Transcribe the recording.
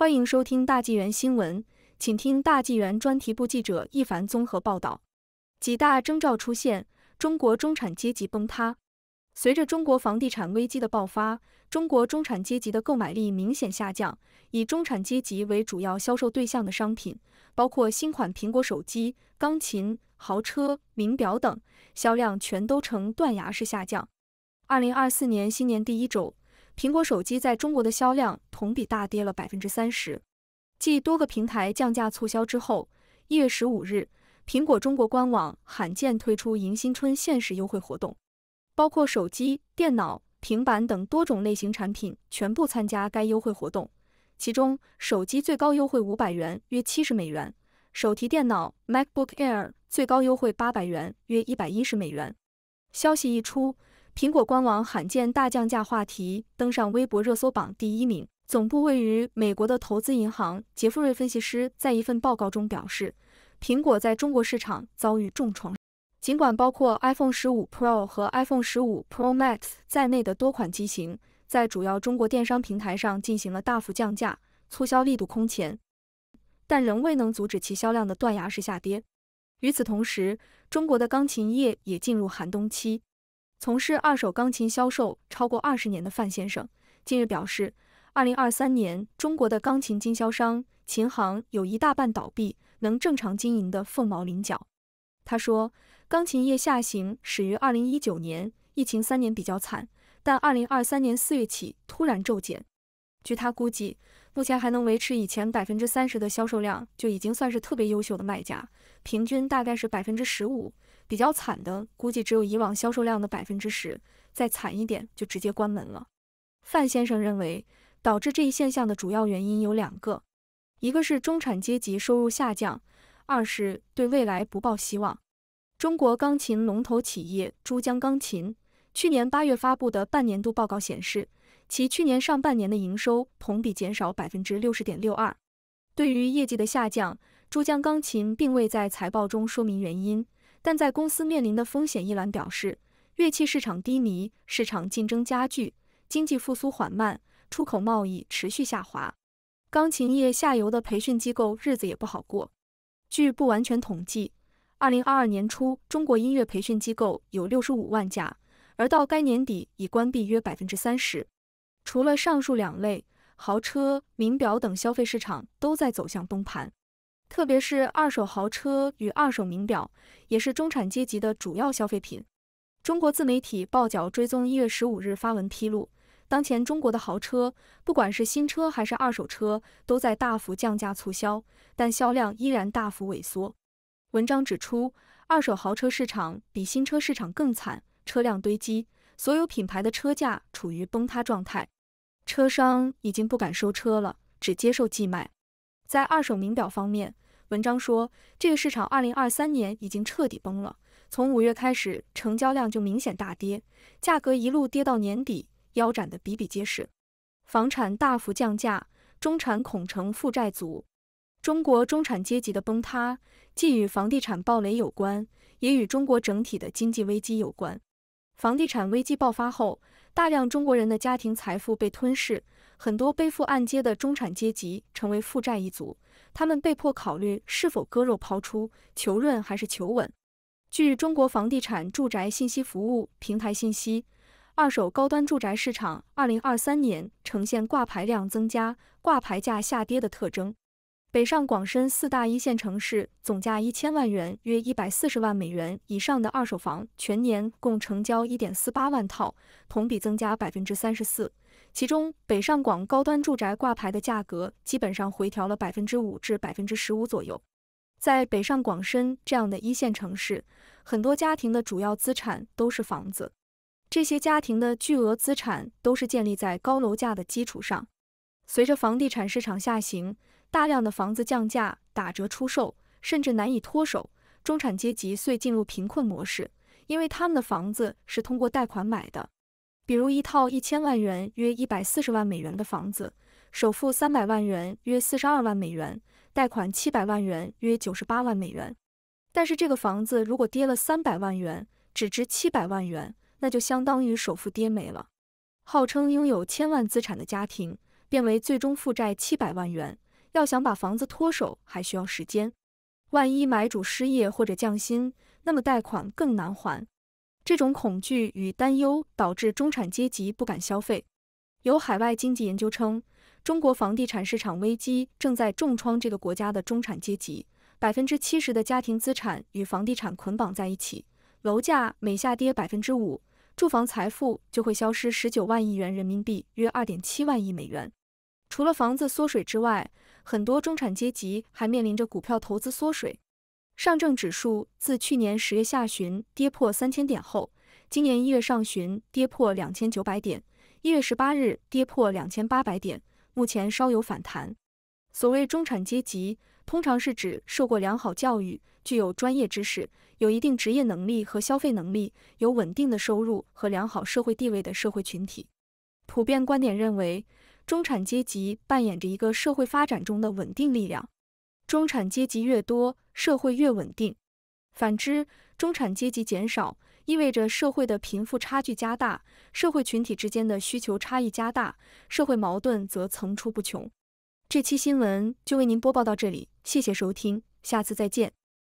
欢迎收听大纪元新闻，请听大纪元专题部记者一凡综合报道：几大征兆出现，中国中产阶级崩塌。随着中国房地产危机的爆发，中国中产阶级的购买力明显下降。以中产阶级为主要销售对象的商品，包括新款苹果手机、钢琴、豪车、名表等，销量全都呈断崖式下降。二零二四年新年第一周。苹果手机在中国的销量同比大跌了百分之三十。继多个平台降价促销之后，一月十五日，苹果中国官网罕见推出迎新春限时优惠活动，包括手机、电脑、平板等多种类型产品全部参加该优惠活动。其中，手机最高优惠五百元，约七十美元；手提电脑 Macbook Air 最高优惠八百元，约一百一十美元。消息一出。苹果官网罕见大降价话题登上微博热搜榜第一名。总部位于美国的投资银行杰弗瑞分析师在一份报告中表示，苹果在中国市场遭遇重创。尽管包括 iPhone 十五 Pro 和 iPhone 十五 Pro Max 在内的多款机型在主要中国电商平台上进行了大幅降价，促销力度空前，但仍未能阻止其销量的断崖式下跌。与此同时，中国的钢琴业也进入寒冬期。从事二手钢琴销售超过二十年的范先生近日表示，二零二三年中国的钢琴经销商琴行有一大半倒闭，能正常经营的凤毛麟角。他说，钢琴业下行始于二零一九年，疫情三年比较惨，但二零二三年四月起突然骤减。据他估计，目前还能维持以前百分之三十的销售量就已经算是特别优秀的卖家，平均大概是百分之十五。比较惨的估计只有以往销售量的百分之十，再惨一点就直接关门了。范先生认为，导致这一现象的主要原因有两个，一个是中产阶级收入下降，二是对未来不抱希望。中国钢琴龙头企业珠江钢琴去年八月发布的半年度报告显示，其去年上半年的营收同比减少百分之六十点六二。对于业绩的下降，珠江钢琴并未在财报中说明原因。但在公司面临的风险一栏表示，乐器市场低迷，市场竞争加剧，经济复苏缓慢，出口贸易持续下滑。钢琴业下游的培训机构日子也不好过。据不完全统计，二零二二年初，中国音乐培训机构有六十五万家，而到该年底已关闭约百分之三十。除了上述两类，豪车、名表等消费市场都在走向崩盘。特别是二手豪车与二手名表，也是中产阶级的主要消费品。中国自媒体报角追踪一月十五日发文披露，当前中国的豪车，不管是新车还是二手车，都在大幅降价促销，但销量依然大幅萎缩。文章指出，二手豪车市场比新车市场更惨，车辆堆积，所有品牌的车价处于崩塌状态，车商已经不敢收车了，只接受寄卖。在二手名表方面，文章说，这个市场二零二三年已经彻底崩了。从五月开始，成交量就明显大跌，价格一路跌到年底，腰斩的比比皆是。房产大幅降价，中产恐成负债族。中国中产阶级的崩塌，既与房地产暴雷有关，也与中国整体的经济危机有关。房地产危机爆发后，大量中国人的家庭财富被吞噬。很多背负按揭的中产阶级成为负债一族，他们被迫考虑是否割肉抛出求润，还是求稳。据中国房地产住宅信息服务平台信息，二手高端住宅市场二零二三年呈现挂牌量增加、挂牌价下跌的特征。北上广深四大一线城市总价一千万元约一百四十万美元以上的二手房，全年共成交一点四八万套，同比增加百分之三十四。其中，北上广高端住宅挂牌的价格基本上回调了百分之五至百分之十五左右。在北上广深这样的一线城市，很多家庭的主要资产都是房子，这些家庭的巨额资产都是建立在高楼价的基础上。随着房地产市场下行。大量的房子降价打折出售，甚至难以脱手，中产阶级遂进入贫困模式，因为他们的房子是通过贷款买的。比如一套一千万元约一百四十万美元的房子，首付三百万元约四十二万美元，贷款七百万元约九十八万美元。但是这个房子如果跌了三百万元，只值七百万元，那就相当于首付跌没了。号称拥有千万资产的家庭，变为最终负债七百万元。要想把房子脱手，还需要时间。万一买主失业或者降薪，那么贷款更难还。这种恐惧与担忧导致中产阶级不敢消费。有海外经济研究称，中国房地产市场危机正在重创这个国家的中产阶级。百分之七十的家庭资产与房地产捆绑在一起，楼价每下跌百分之五，住房财富就会消失十九万亿元人民币，约二点七万亿美元。除了房子缩水之外，很多中产阶级还面临着股票投资缩水。上证指数自去年十月下旬跌破三千点后，今年一月上旬跌破两千九百点，一月十八日跌破两千八百点，目前稍有反弹。所谓中产阶级，通常是指受过良好教育、具有专业知识、有一定职业能力和消费能力、有稳定的收入和良好社会地位的社会群体。普遍观点认为。中产阶级扮演着一个社会发展中的稳定力量，中产阶级越多，社会越稳定；反之，中产阶级减少，意味着社会的贫富差距加大，社会群体之间的需求差异加大，社会矛盾则层出不穷。这期新闻就为您播报到这里，谢谢收听，下次再见。